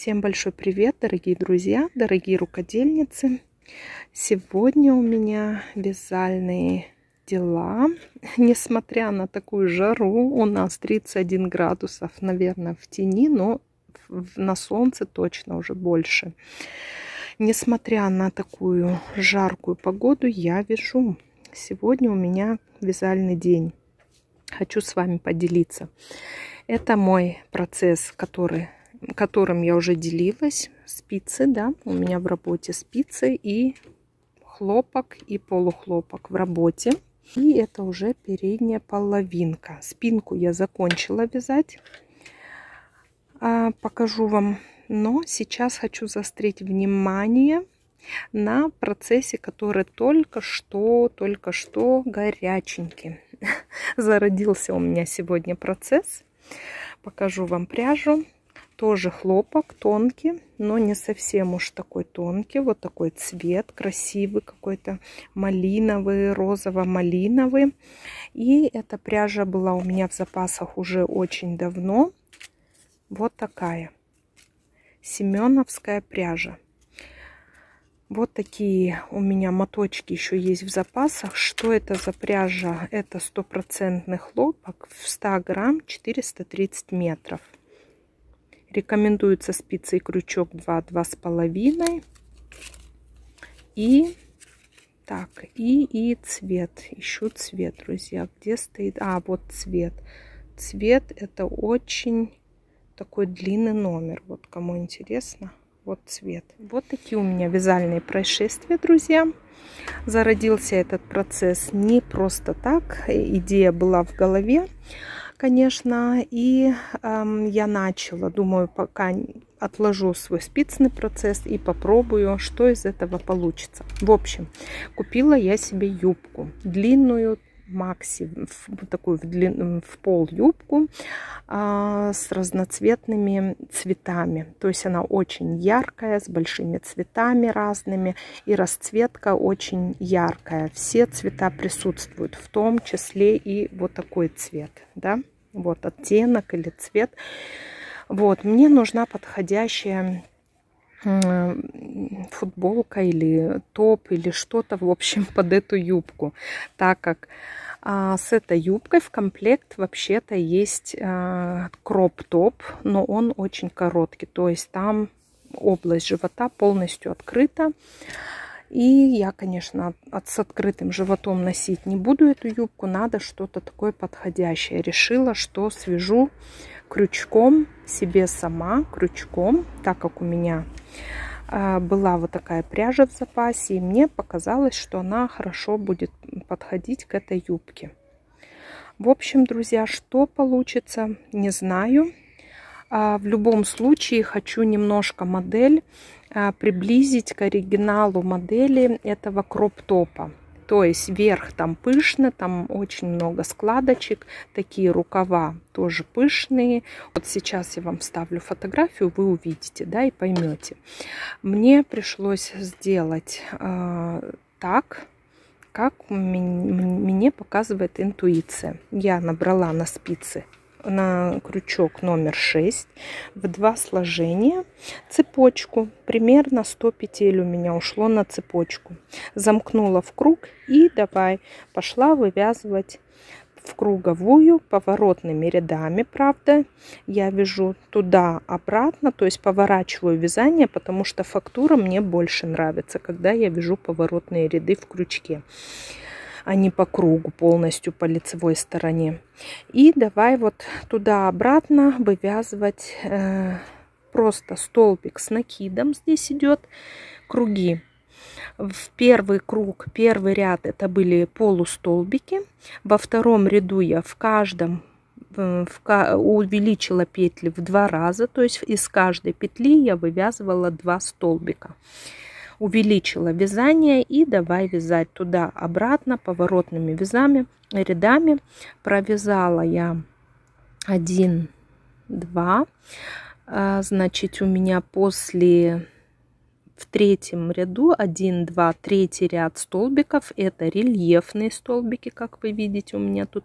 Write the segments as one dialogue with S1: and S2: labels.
S1: Всем большой привет, дорогие друзья, дорогие рукодельницы. Сегодня у меня вязальные дела. Несмотря на такую жару, у нас 31 градусов, наверное, в тени, но на солнце точно уже больше. Несмотря на такую жаркую погоду, я вяжу. Сегодня у меня вязальный день. Хочу с вами поделиться. Это мой процесс, который которым я уже делилась. Спицы, да, у меня в работе спицы и хлопок и полухлопок в работе. И это уже передняя половинка. Спинку я закончила вязать. А, покажу вам. Но сейчас хочу заострить внимание на процессе, который только что, только что горяченький. Зародился у меня сегодня процесс. Покажу вам пряжу. Тоже хлопок, тонкий, но не совсем уж такой тонкий. Вот такой цвет красивый какой-то, малиновый, розово-малиновый. И эта пряжа была у меня в запасах уже очень давно. Вот такая. Семеновская пряжа. Вот такие у меня моточки еще есть в запасах. Что это за пряжа? Это стопроцентный хлопок в 100 грамм 430 метров. Рекомендуется спицы и крючок 2, 2,5. И так, и, и цвет. Ищу цвет, друзья. Где стоит? А, вот цвет. Цвет это очень такой длинный номер. Вот кому интересно. Вот цвет. Вот такие у меня вязальные происшествия, друзья. Зародился этот процесс не просто так. Идея была в голове конечно. И э, я начала, думаю, пока отложу свой спицный процесс и попробую, что из этого получится. В общем, купила я себе юбку длинную, макси, в, такую в, длин, в пол юбку а, с разноцветными цветами. То есть она очень яркая, с большими цветами разными, и расцветка очень яркая. Все цвета присутствуют, в том числе и вот такой цвет, да. Вот оттенок или цвет. Вот, мне нужна подходящая футболка или топ или что-то, в общем, под эту юбку. Так как а, с этой юбкой в комплект вообще-то есть а, кроп-топ, но он очень короткий. То есть там область живота полностью открыта. И я, конечно, от, с открытым животом носить не буду эту юбку. Надо что-то такое подходящее. Решила, что свяжу крючком себе сама, крючком, так как у меня а, была вот такая пряжа в запасе, и мне показалось, что она хорошо будет подходить к этой юбке. В общем, друзья, что получится, не знаю. А, в любом случае хочу немножко модель а, приблизить к оригиналу модели этого кроп-топа. То есть верх там пышно, там очень много складочек, такие рукава тоже пышные. Вот сейчас я вам ставлю фотографию, вы увидите, да, и поймете. Мне пришлось сделать э, так, как мне показывает интуиция. Я набрала на спицы на крючок номер 6 в два сложения цепочку. Примерно 100 петель у меня ушло на цепочку. Замкнула в круг и давай пошла вывязывать в круговую поворотными рядами, правда, я вяжу туда-обратно, то есть поворачиваю вязание, потому что фактура мне больше нравится, когда я вяжу поворотные ряды в крючке а не по кругу полностью по лицевой стороне. И давай вот туда-обратно вывязывать э, просто столбик с накидом. Здесь идет круги. В первый круг, первый ряд это были полустолбики. Во втором ряду я в каждом э, в, увеличила петли в два раза, то есть из каждой петли я вывязывала два столбика увеличила вязание и давай вязать туда-обратно поворотными вязами, рядами. Провязала я 1, 2. А, значит, у меня после в третьем ряду 1, 2, 3 ряд столбиков. Это рельефные столбики, как вы видите, у меня тут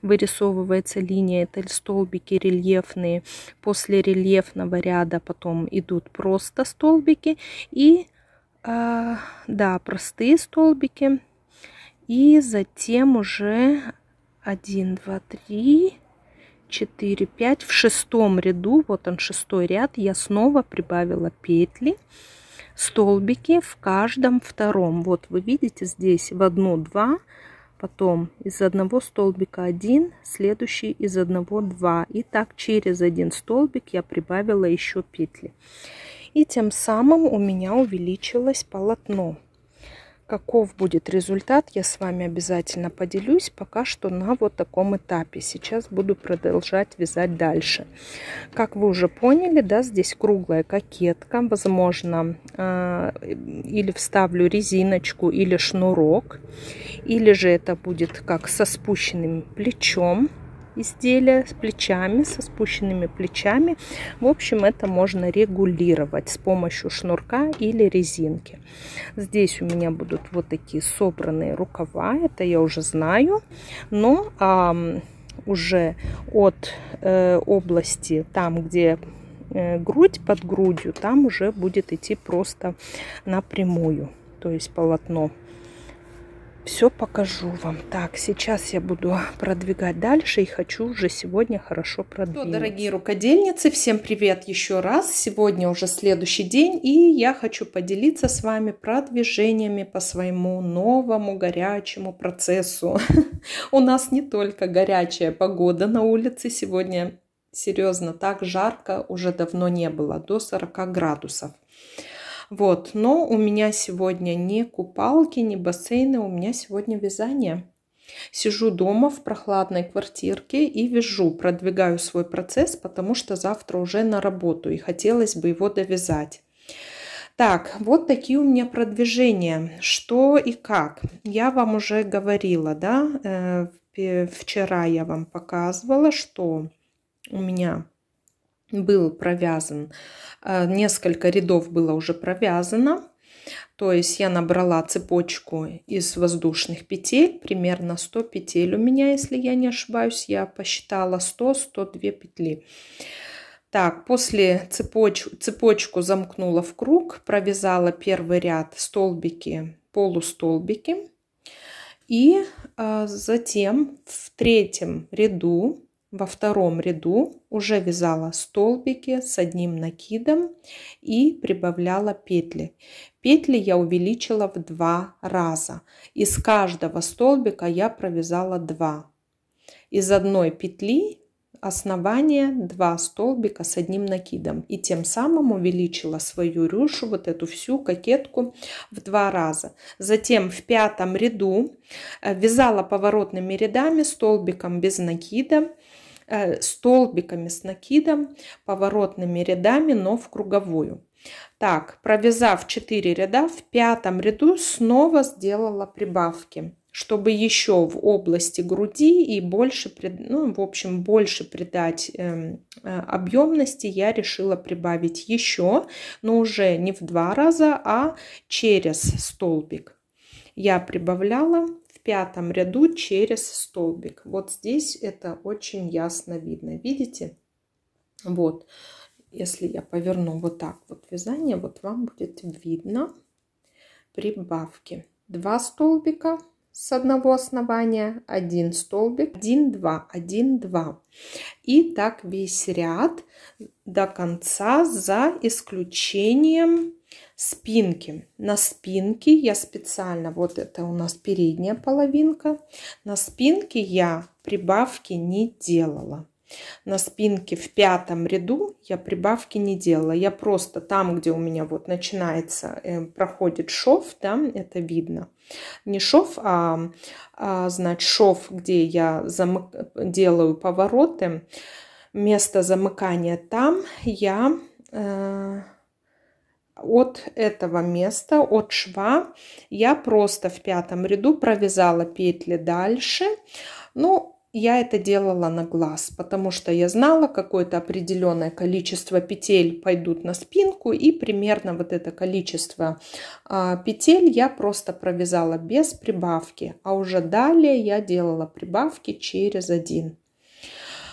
S1: вырисовывается линия. Это столбики рельефные. После рельефного ряда потом идут просто столбики. И э, да, простые столбики. И затем уже 1, 2, 3, 4, 5. В шестом ряду, вот он шестой ряд, я снова прибавила петли, столбики в каждом втором. Вот вы видите здесь в одну, два, потом из одного столбика 1, следующий из одного 2. И так через один столбик я прибавила еще петли. И тем самым у меня увеличилось полотно. Каков будет результат, я с вами обязательно поделюсь. Пока что на вот таком этапе. Сейчас буду продолжать вязать дальше. Как вы уже поняли, да, здесь круглая кокетка. Возможно, э, или вставлю резиночку, или шнурок. Или же это будет как со спущенным плечом изделия с плечами, со спущенными плечами. В общем, это можно регулировать с помощью шнурка или резинки. Здесь у меня будут вот такие собранные рукава, это я уже знаю, но а, уже от э, области там, где э, грудь под грудью, там уже будет идти просто напрямую, то есть полотно все покажу вам. Так, сейчас я буду продвигать дальше и хочу уже сегодня хорошо продвинуть. Ну, дорогие рукодельницы, всем привет еще раз. Сегодня уже следующий день и я хочу поделиться с вами продвижениями по своему новому горячему процессу. У нас не только горячая погода на улице, сегодня серьезно так жарко уже давно не было, до 40 градусов. Вот, но у меня сегодня не купалки, не бассейны, у меня сегодня вязание. Сижу дома в прохладной квартирке и вяжу, продвигаю свой процесс, потому что завтра уже на работу и хотелось бы его довязать. Так, вот такие у меня продвижения. Что и как. Я вам уже говорила, да, э, вчера я вам показывала, что у меня был провязан, э, несколько рядов было уже провязано. То есть я набрала цепочку из воздушных петель, примерно 100 петель у меня, если я не ошибаюсь, я посчитала 100-102 петли. Так, после цепочку, цепочку замкнула в круг, провязала первый ряд столбики, полустолбики. И э, затем в третьем ряду во втором ряду уже вязала столбики с одним накидом и прибавляла петли. Петли я увеличила в два раза. Из каждого столбика я провязала 2. Из одной петли основания 2 столбика с одним накидом и тем самым увеличила свою рюшу вот эту всю кокетку в два раза затем в пятом ряду э, вязала поворотными рядами столбиком без накида Э, столбиками с накидом, поворотными рядами, но в круговую. Так, провязав 4 ряда, в пятом ряду снова сделала прибавки, чтобы еще в области груди и больше, ну, в общем, больше придать эм, э, объемности, я решила прибавить еще, но уже не в два раза, а через столбик. Я прибавляла пятом ряду через столбик. Вот здесь это очень ясно видно. Видите? Вот. Если я поверну вот так вот вязание, вот вам будет видно прибавки. Два столбика с одного основания, один столбик, один два, один два, И так весь ряд до конца за исключением спинки. На спинке я специально, вот это у нас передняя половинка, на спинке я прибавки не делала. На спинке в пятом ряду я прибавки не делала. Я просто там, где у меня вот начинается, э, проходит шов, да, это видно. Не шов, а, а значит, шов, где я замык... делаю повороты. Место замыкания там я... Э, от этого места, от шва, я просто в пятом ряду провязала петли дальше. Ну, я это делала на глаз, потому что я знала, какое-то определенное количество петель пойдут на спинку, и примерно вот это количество а, петель я просто провязала без прибавки, а уже далее я делала прибавки через один.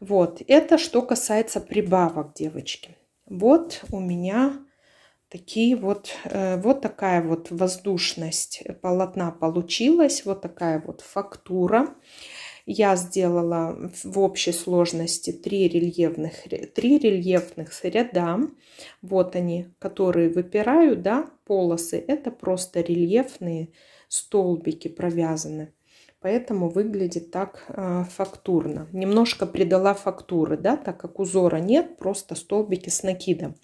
S1: Вот, это что касается прибавок, девочки. Вот у меня такие вот, э, вот такая вот воздушность полотна получилась, вот такая вот фактура. Я сделала в общей сложности три рельефных, три рельефных ряда. Вот они, которые выпирают, да, полосы. Это просто рельефные столбики провязаны. Поэтому выглядит так э, фактурно. Немножко придала фактуры, да, так как узора нет, просто столбики с накидом.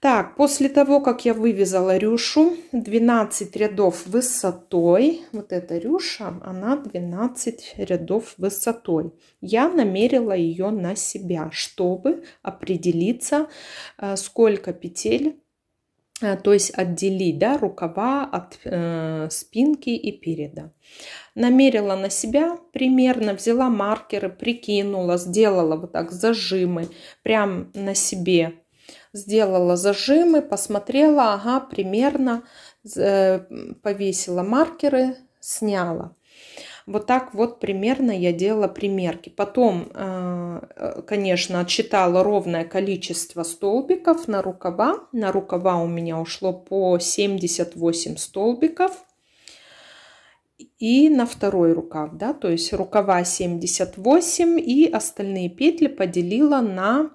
S1: Так, после того, как я вывязала рюшу, 12 рядов высотой, вот эта рюша, она 12 рядов высотой. Я намерила ее на себя, чтобы определиться, э, сколько петель э, то есть отделить да, рукава от э, спинки и переда. Намерила на себя примерно, взяла маркеры, прикинула, сделала вот так зажимы прям на себе сделала зажимы, посмотрела, ага, примерно э, повесила маркеры, сняла. Вот так вот примерно я делала примерки. Потом, э, э, конечно, отчитала ровное количество столбиков на рукава. На рукава у меня ушло по 78 столбиков и на второй рукав, да, то есть рукава 78 и остальные петли поделила на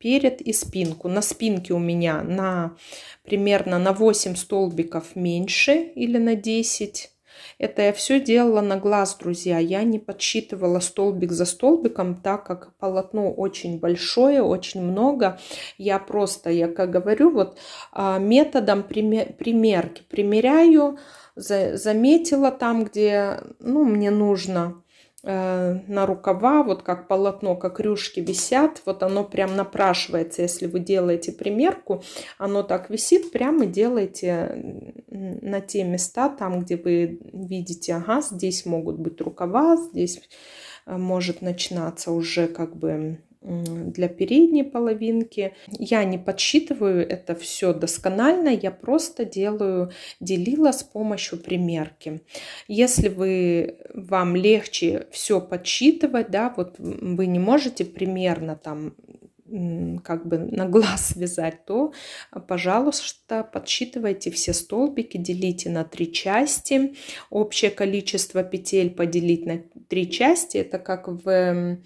S1: перед и спинку. На спинке у меня на примерно на 8 столбиков меньше или на 10. Это я все делала на глаз, друзья. Я не подсчитывала столбик за столбиком, так как полотно очень большое, очень много. Я просто, я как говорю, вот а, методом примерки примеряю, заметила там, где ну, мне нужно Э, на рукава, вот как полотно, как рюшки висят, вот оно прям напрашивается, если вы делаете примерку, оно так висит, прямо делайте на те места, там, где вы видите, ага, здесь могут быть рукава, здесь э, может начинаться уже как бы для передней половинки. Я не подсчитываю это все досконально, я просто делаю, делила с помощью примерки. Если вы, вам легче все подсчитывать, да, вот вы не можете примерно там как бы на глаз вязать, то, пожалуйста, подсчитывайте все столбики, делите на три части. Общее количество петель поделить на три части. Это как в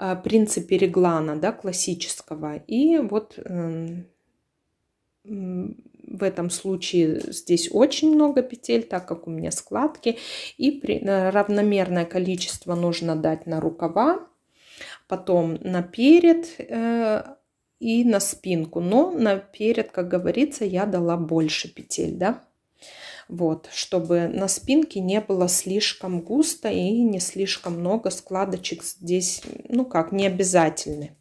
S1: Э, принципе реглана, да, классического. И вот эм, в этом случае здесь очень много петель, так как у меня складки. И при, э, равномерное количество нужно дать на рукава, потом на перед э, и на спинку. Но на перед, как говорится, я дала больше петель, да вот, чтобы на спинке не было слишком густо и не слишком много складочек здесь, ну как, не обязательны.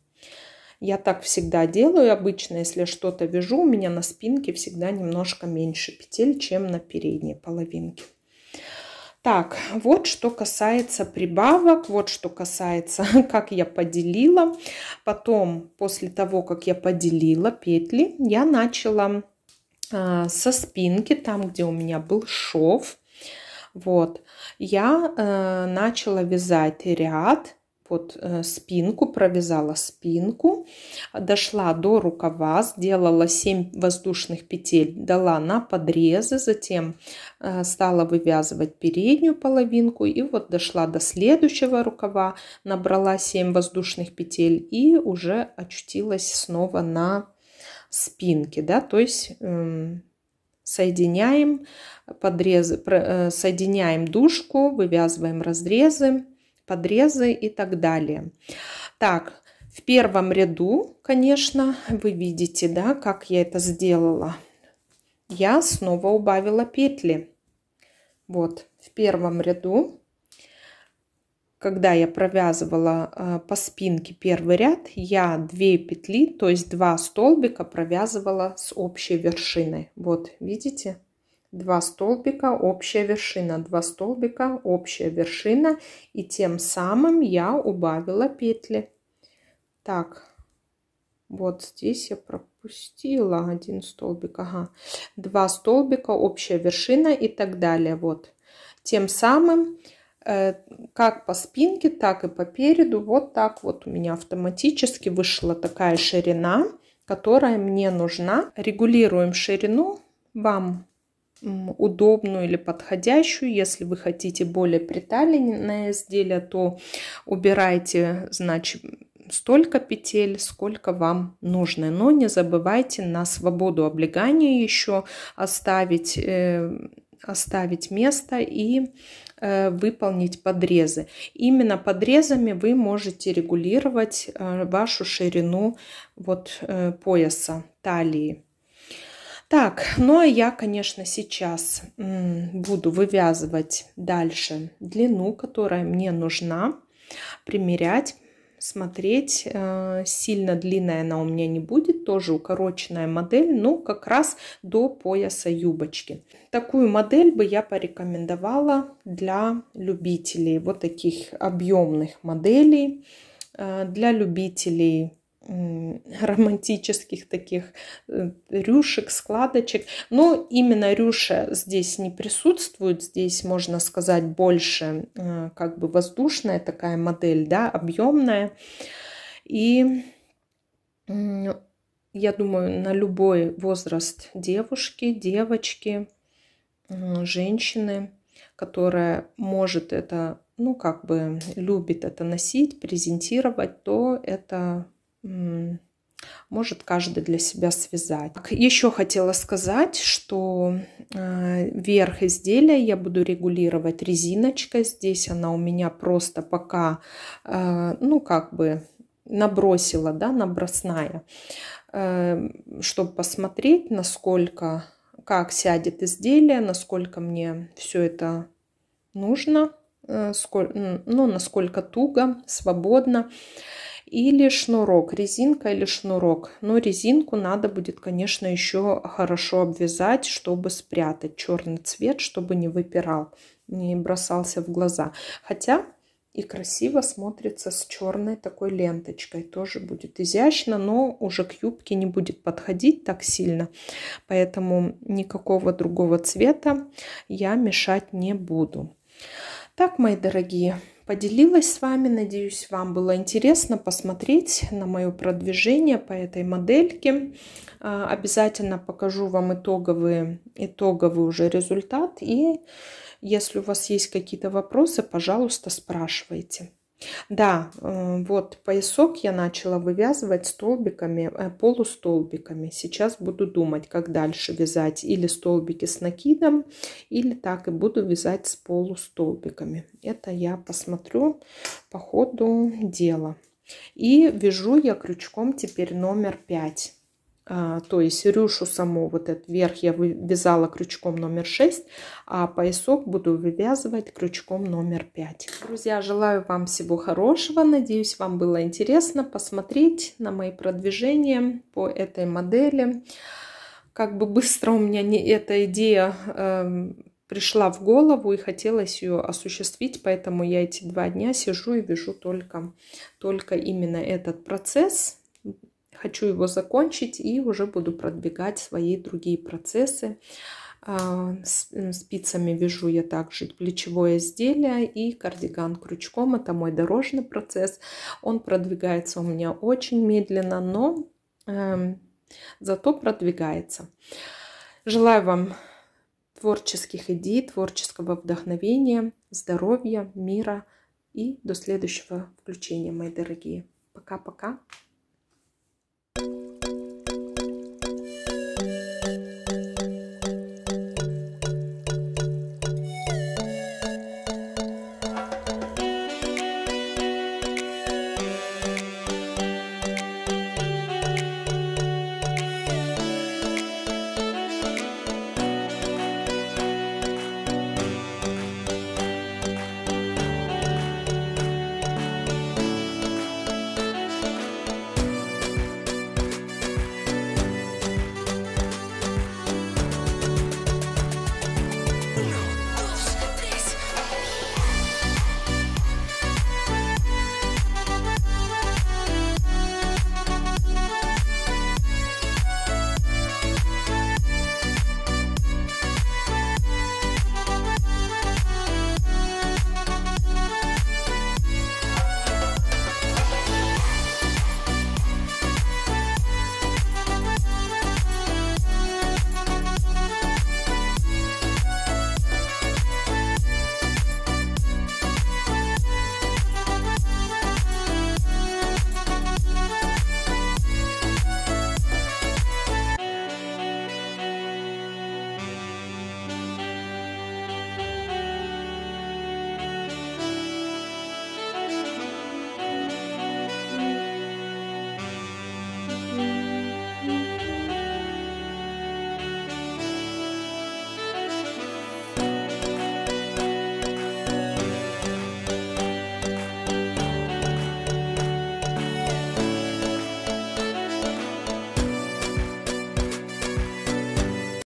S1: Я так всегда делаю обычно, если что-то вяжу, у меня на спинке всегда немножко меньше петель, чем на передней половинке. Так, вот что касается прибавок, вот что касается, как я поделила. Потом, после того, как я поделила петли, я начала а, со спинки, там, где у меня был шов. Вот, я э, начала вязать ряд, вот э, спинку, провязала спинку, дошла до рукава, сделала 7 воздушных петель, дала на подрезы, затем э, стала вывязывать переднюю половинку и вот дошла до следующего рукава, набрала 7 воздушных петель и уже очутилась снова на спинки, да, то есть эм, соединяем, подрезы, э, соединяем дужку, вывязываем разрезы, подрезы и так далее. Так, в первом ряду, конечно, вы видите, да, как я это сделала. Я снова убавила петли. Вот, в первом ряду когда я провязывала э, по спинке первый ряд, я 2 петли, то есть 2 столбика провязывала с общей вершиной. Вот, видите? 2 столбика, общая вершина, 2 столбика, общая вершина. И тем самым я убавила петли. Так, вот здесь я пропустила один столбик, ага. 2 столбика, общая вершина и так далее. Вот, тем самым Э, как по спинке, так и по переду. Вот так вот у меня автоматически вышла такая ширина, которая мне нужна. Регулируем ширину вам удобную или подходящую. Если вы хотите более приталенное изделие, то убирайте, значит, столько петель, сколько вам нужно. Но не забывайте на свободу облегания еще оставить, э, оставить место и Э, выполнить подрезы. Именно подрезами вы можете регулировать э, вашу ширину вот э, пояса, талии. Так, ну а я, конечно, сейчас буду вывязывать дальше длину, которая мне нужна, примерять смотреть. Э, сильно длинная она у меня не будет, тоже укороченная модель, но как раз до пояса юбочки. Такую модель бы я порекомендовала для любителей вот таких объемных моделей, э, для любителей романтических таких э, рюшек, складочек. Но именно рюша здесь не присутствует. Здесь, можно сказать, больше э, как бы воздушная такая модель, да, объемная. И я думаю, на любой возраст девушки, девочки, э, женщины, которая может это, ну, как бы любит это носить, презентировать, то это может каждый для себя связать. Еще хотела сказать, что а, верх изделия я буду регулировать резиночкой. Здесь она у меня просто пока, а, ну как бы набросила, да, набросная, э, чтобы посмотреть, насколько, как сядет изделие, насколько мне все это нужно, э, ну насколько туго, свободно или шнурок, резинка или шнурок. Но резинку надо будет, конечно, еще хорошо обвязать, чтобы спрятать черный цвет, чтобы не выпирал, не бросался в глаза. Хотя и красиво смотрится с черной такой ленточкой. Тоже будет изящно, но уже к юбке не будет подходить так сильно. Поэтому никакого другого цвета я мешать не буду. Так, мои дорогие, поделилась с вами. Надеюсь, вам было интересно посмотреть на мое продвижение по этой модельке. А, обязательно покажу вам итоговый, итоговый уже результат. И если у вас есть какие-то вопросы, пожалуйста, спрашивайте. Да, э, вот поясок я начала вывязывать столбиками, э, полустолбиками. Сейчас буду думать, как дальше вязать или столбики с накидом, или так и буду вязать с полустолбиками. Это я посмотрю по ходу дела. И вяжу я крючком теперь номер 5. А, то есть рюшу саму, вот этот верх я вязала крючком номер 6, а поясок буду вывязывать крючком номер 5. Друзья, желаю вам всего хорошего, надеюсь, вам было интересно посмотреть на мои продвижения по этой модели. Как бы быстро у меня не эта идея э, пришла в голову и хотелось ее осуществить, поэтому я эти два дня сижу и вяжу только, только именно этот процесс Хочу его закончить и уже буду продвигать свои другие процессы. А, спицами вяжу я также плечевое изделие и кардиган крючком. Это мой дорожный процесс. Он продвигается у меня очень медленно, но эм, зато продвигается. Желаю вам творческих идей, творческого вдохновения, здоровья, мира. И до следующего включения, мои дорогие. Пока-пока.